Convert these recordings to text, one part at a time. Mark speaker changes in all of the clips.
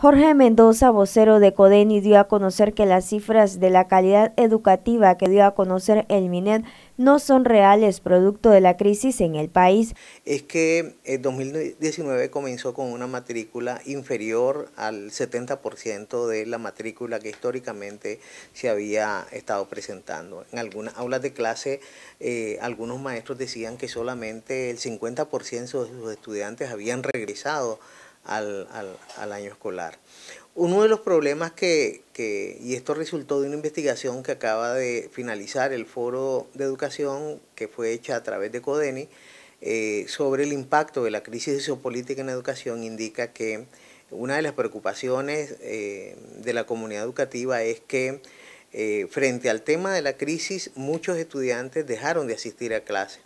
Speaker 1: Jorge Mendoza, vocero de CODENI, dio a conocer que las cifras de la calidad educativa que dio a conocer el MINET no son reales producto de la crisis en el país.
Speaker 2: Es que el eh, 2019 comenzó con una matrícula inferior al 70% de la matrícula que históricamente se había estado presentando. En algunas aulas de clase, eh, algunos maestros decían que solamente el 50% de sus estudiantes habían regresado al, al, año escolar. Uno de los problemas que, que, y esto resultó de una investigación que acaba de finalizar el foro de educación que fue hecha a través de CODENI, eh, sobre el impacto de la crisis sociopolítica en la educación, indica que una de las preocupaciones eh, de la comunidad educativa es que eh, frente al tema de la crisis muchos estudiantes dejaron de asistir a clases.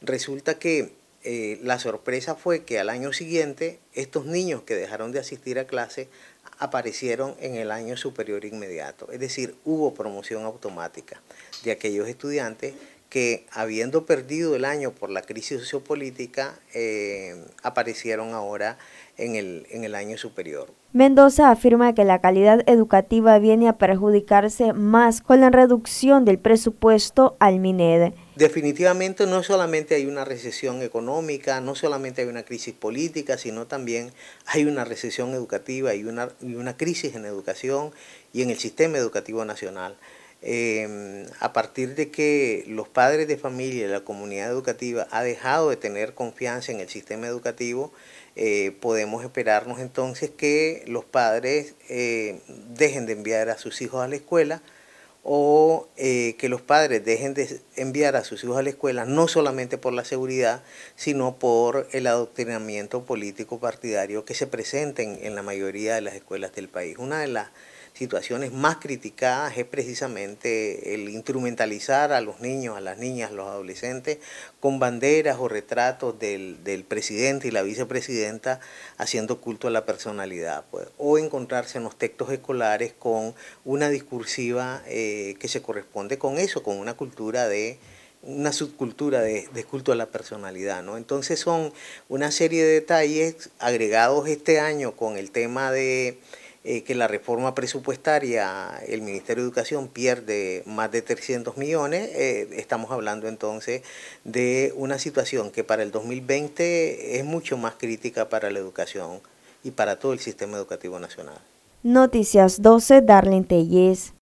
Speaker 2: Resulta que eh, la sorpresa fue que al año siguiente estos niños que dejaron de asistir a clase aparecieron en el año superior inmediato, es decir, hubo promoción automática de aquellos estudiantes que habiendo perdido el año por la crisis sociopolítica, eh, aparecieron ahora en el, en el año superior.
Speaker 1: Mendoza afirma que la calidad educativa viene a perjudicarse más con la reducción del presupuesto al MINED
Speaker 2: definitivamente no solamente hay una recesión económica, no solamente hay una crisis política, sino también hay una recesión educativa y una, crisis en educación y en el sistema educativo nacional. Em, a partir de que los padres de familia y la comunidad educativa ha dejado de tener confianza en el sistema educativo, eh, podemos esperarnos entonces que los padres eh, dejen de enviar a sus hijos a la escuela, o eh, que los padres dejen de enviar a sus hijos a la escuela, no solamente por la seguridad, sino por el adoctrinamiento político partidario que se presenten en, en la mayoría de las escuelas del país. Una de las situaciones más criticadas es precisamente el instrumentalizar a los niños, a las niñas, a los adolescentes con banderas o retratos del, del presidente y la vicepresidenta haciendo culto a la personalidad, pues. o encontrarse en los textos escolares con una discursiva eh, que se corresponde con eso, con una cultura de una subcultura de, de, culto a la personalidad, ¿no? Entonces son una serie de detalles agregados este año con el tema de eh, que la reforma presupuestaria, el Ministerio de Educación pierde más de 300 millones, eh, estamos hablando entonces de una situación que para el 2020 es mucho más crítica para la educación y para todo el sistema educativo nacional.
Speaker 1: Noticias 12, Darlene Tellez.